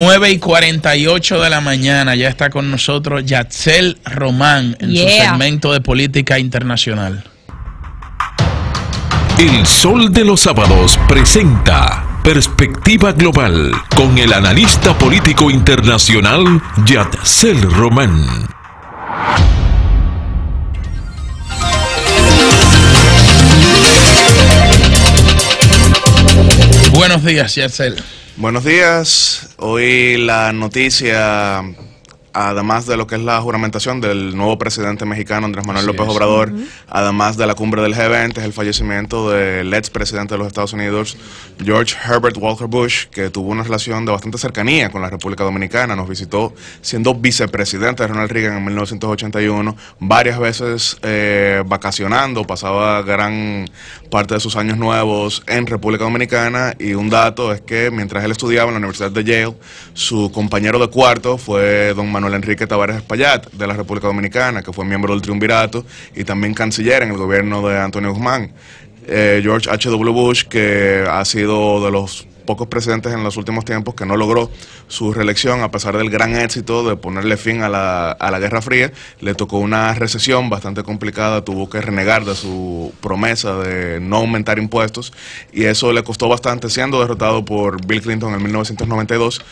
9 y 48 de la mañana ya está con nosotros Yatzel Román en su segmento de política internacional. El Sol de los Sábados presenta Perspectiva Global con el analista político internacional Yatzel Román. Buenos días, Yatzel. Buenos días. Hoy la noticia además de lo que es la juramentación del nuevo presidente mexicano Andrés Manuel López Obrador, además de la cumbre del G20, es el fallecimiento del ex presidente de los Estados Unidos, George Herbert Walker Bush, que tuvo una relación de bastante cercanía con la República Dominicana. Nos visitó siendo vicepresidente de Ronald Reagan en 1981, varias veces eh, vacacionando, pasaba gran parte de sus años nuevos en República Dominicana y un dato es que mientras él estudiaba en la Universidad de Yale, su compañero de cuarto fue don Manuel Enrique Tavares Espaillat, de la República Dominicana, que fue miembro del Triunvirato y también canciller en el gobierno de Antonio Guzmán. Eh, George H.W. Bush, que ha sido de los pocos presidentes en los últimos tiempos que no logró su reelección a pesar del gran éxito de ponerle fin a la, a la Guerra Fría. Le tocó una recesión bastante complicada, tuvo que renegar de su promesa de no aumentar impuestos y eso le costó bastante siendo derrotado por Bill Clinton en 1992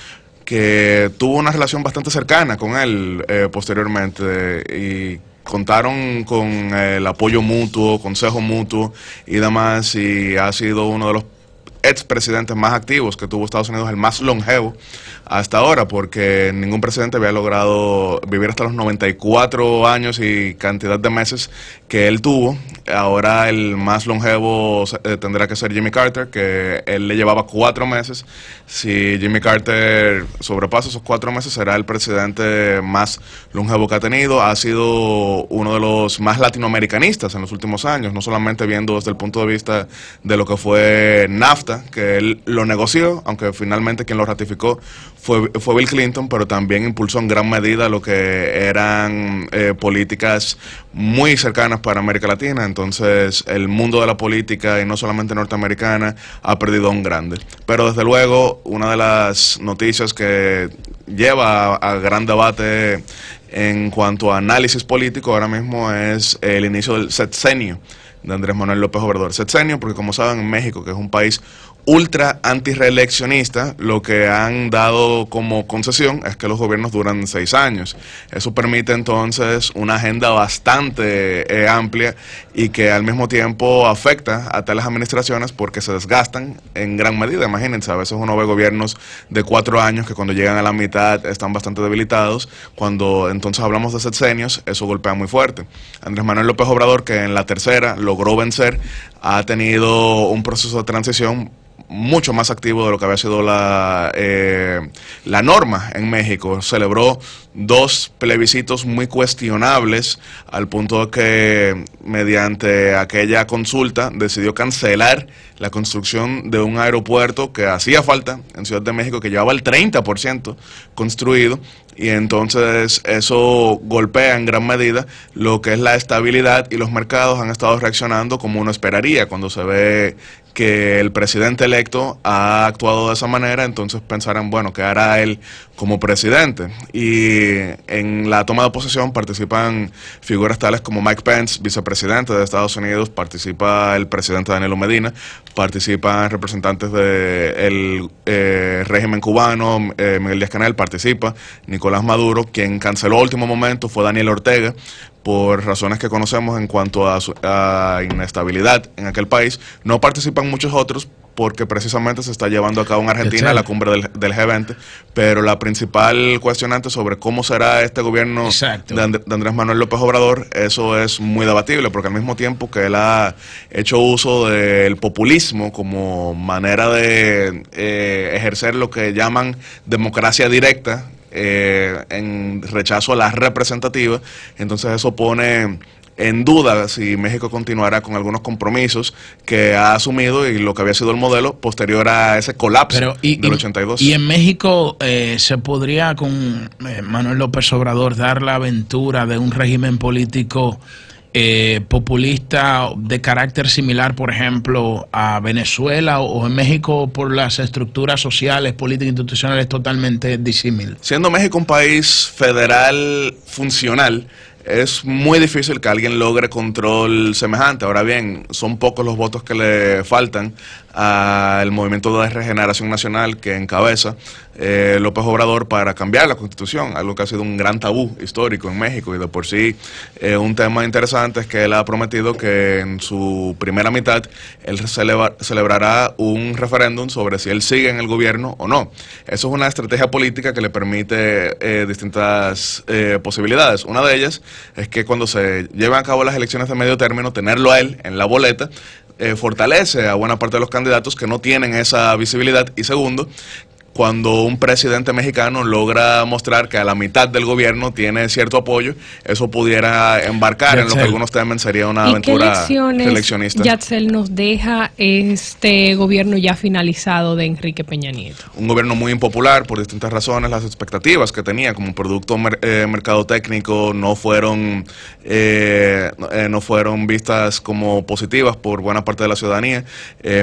que tuvo una relación bastante cercana con él eh, posteriormente y contaron con el apoyo mutuo, consejo mutuo y demás y ha sido uno de los expresidentes más activos que tuvo Estados Unidos, el más longevo hasta ahora, porque ningún presidente había logrado vivir hasta los 94 años y cantidad de meses que él tuvo. Ahora el más longevo eh, tendrá que ser Jimmy Carter, que él le llevaba cuatro meses. Si Jimmy Carter sobrepasa esos cuatro meses, será el presidente más longevo que ha tenido. Ha sido uno de los más latinoamericanistas en los últimos años, no solamente viendo desde el punto de vista de lo que fue NAFTA, que él lo negoció, aunque finalmente quien lo ratificó fue, fue Bill Clinton, pero también impulsó en gran medida lo que eran eh, políticas muy cercanas para América Latina. Entonces, el mundo de la política, y no solamente norteamericana, ha perdido un grande. Pero desde luego, una de las noticias que lleva a gran debate en cuanto a análisis político ahora mismo es el inicio del sexenio de Andrés Manuel López Obrador. Sexenio, porque como saben, en México, que es un país ultra antireeleccionista, lo que han dado como concesión es que los gobiernos duran seis años. Eso permite entonces una agenda bastante eh, amplia y que al mismo tiempo afecta a tales administraciones porque se desgastan en gran medida. Imagínense, a veces uno ve gobiernos de cuatro años que cuando llegan a la mitad están bastante debilitados. Cuando entonces hablamos de sexenios, eso golpea muy fuerte. Andrés Manuel López Obrador, que en la tercera logró vencer, ha tenido un proceso de transición mucho más activo de lo que había sido la, eh, la norma en México. Celebró dos plebiscitos muy cuestionables al punto que mediante aquella consulta decidió cancelar la construcción de un aeropuerto que hacía falta en Ciudad de México, que llevaba el 30% construido, y entonces eso golpea en gran medida lo que es la estabilidad y los mercados han estado reaccionando como uno esperaría cuando se ve que el presidente electo ha actuado de esa manera, entonces pensarán, bueno, ¿qué hará él como presidente? Y en la toma de posesión participan figuras tales como Mike Pence, vicepresidente de Estados Unidos, participa el presidente Danilo Medina, participan representantes del eh, régimen cubano, eh, Miguel Díaz Canel participa, Nicolás Maduro, quien canceló último momento fue Daniel Ortega, por razones que conocemos en cuanto a, su, a inestabilidad en aquel país. No participan muchos otros, porque precisamente se está llevando a cabo en Argentina la cumbre del, G20, pero la principal cuestionante sobre cómo será este gobierno de, Andrés Manuel López Obrador, eso es muy debatible, porque al mismo tiempo que él ha hecho uso del populismo como manera de eh, ejercer lo que llaman democracia directa, eh, en rechazo a la representativa, entonces eso pone en duda si México continuará con algunos compromisos que ha asumido y lo que había sido el modelo posterior a ese colapso del 82. Y, en México eh, se podría con eh, Manuel López Obrador dar la aventura de un régimen político eh, populista de carácter similar, por ejemplo, a Venezuela o en México por las estructuras sociales, políticas, e institucionales totalmente disímiles. Siendo México un país federal funcional, es muy difícil que alguien logre control semejante. Ahora bien, son pocos los votos que le faltan al movimiento de regeneración nacional que encabeza eh, López Obrador para cambiar la constitución, algo que ha sido un gran tabú histórico en México y de por sí eh, un tema interesante es que él ha prometido que en su primera mitad él celebrará un referéndum sobre si él sigue en el gobierno o no. Eso es una estrategia política que le permite eh, distintas posibilidades. Una de ellas es que cuando se lleven a cabo las elecciones de medio término, tenerlo a él en la boleta fortalece a buena parte de los candidatos que no tienen esa visibilidad. Y segundo, cuando un presidente mexicano logra mostrar que a la mitad del gobierno tiene cierto apoyo, eso pudiera embarcar en lo que algunos temen sería una aventura eleccionista. Yatzel nos deja este gobierno ya finalizado de Enrique Peña Nieto. Un gobierno muy impopular por distintas razones, las expectativas que tenía como producto mer eh, mercado técnico no fueron eh, eh, no fueron vistas como positivas por buena parte de la ciudadanía.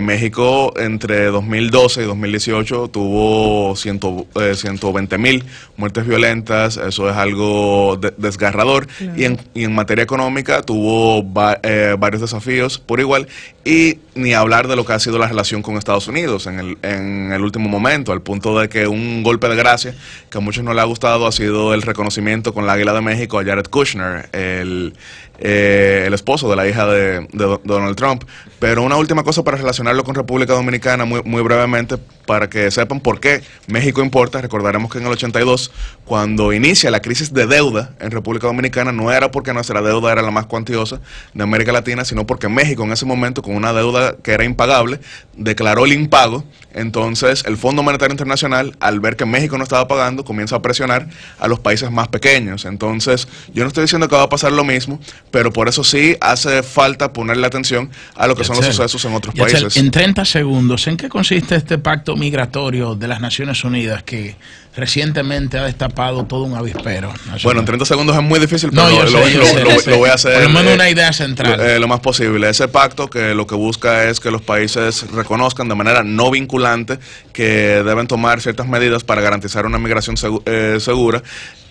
México entre 2012 y 2018 tuvo 120 eh, mil muertes violentas, eso es algo desgarrador. Y, en, materia económica tuvo eh, varios desafíos por igual. Y ni hablar de lo que ha sido la relación con Estados Unidos en el, último momento, al punto de que un golpe de gracia que a muchos no le ha gustado ha sido el reconocimiento con la Águila de México a Jared Kushner, el, eh, esposo de la hija de, Donald Trump. Pero una última cosa para relacionarlo con República Dominicana, muy brevemente, para que sepan por qué México importa, recordaremos que en el 82, cuando inicia la crisis de deuda en República Dominicana, no era porque nuestra deuda era la más cuantiosa de América Latina, sino porque México en ese momento, con una deuda que era impagable, declaró el impago entonces, el Fondo Monetario Internacional, al ver que México no estaba pagando, comienza a presionar a los países más pequeños. Entonces, yo no estoy diciendo que va a pasar lo mismo, pero por eso sí hace falta ponerle atención a lo que son los sucesos en otros países. En 30 segundos, ¿en qué consiste este pacto migratorio de las Naciones Unidas que recientemente ha destapado todo un avispero. Bueno, en 30 segundos es muy difícil, pero lo, voy a hacer. lo una eh, idea central. Eh, lo más posible. Ese pacto que lo que busca es que los países reconozcan de manera no vinculada que deben tomar ciertas medidas para garantizar una migración eh, segura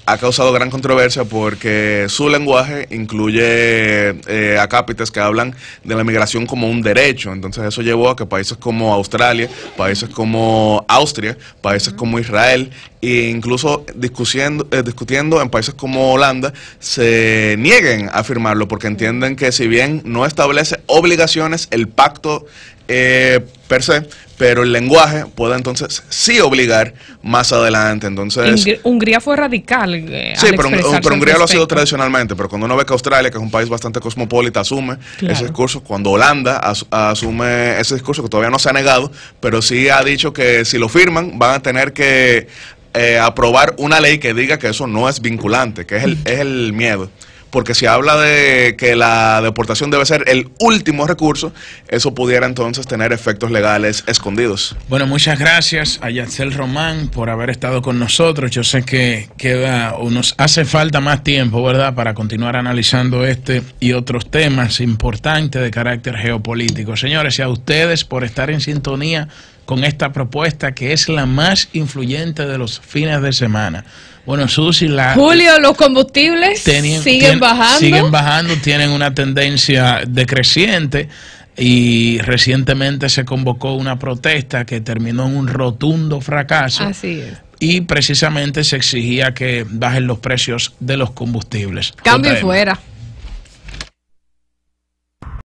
ha causado gran controversia porque su lenguaje incluye eh, acápites que hablan de la migración como un derecho. Entonces eso llevó a que países como Australia, países como Austria, países como Israel e incluso discutiendo, eh, en países como Holanda se nieguen a firmarlo porque entienden que si bien no establece obligaciones, el pacto eh, per se, pero el lenguaje puede entonces sí obligar más adelante. Entonces, Hungría fue radical. Eh, sí, pero, Hungría lo ha sido tradicionalmente, pero cuando uno ve que Australia, que es un país bastante cosmopolita, asume ese discurso, cuando Holanda asume ese discurso que todavía no se ha negado, pero sí ha dicho que si lo firman van a tener que eh, aprobar una ley que diga que eso no es vinculante, que es el, es el miedo porque si habla de que la deportación debe ser el último recurso, eso pudiera entonces tener efectos legales escondidos. Bueno, muchas gracias a Yacel Román por haber estado con nosotros. Yo sé que queda nos hace falta más tiempo, ¿verdad?, para continuar analizando este y otros temas importantes de carácter geopolítico. Señores, y a ustedes por estar en sintonía con esta propuesta que es la más influyente de los fines de semana. Bueno, Susi, la... Julio, los combustibles siguen bajando. Siguen bajando, tienen una tendencia decreciente y recientemente se convocó una protesta que terminó en un rotundo fracaso. Así es. Y precisamente se exigía que bajen los precios de los combustibles. Cambio fuera.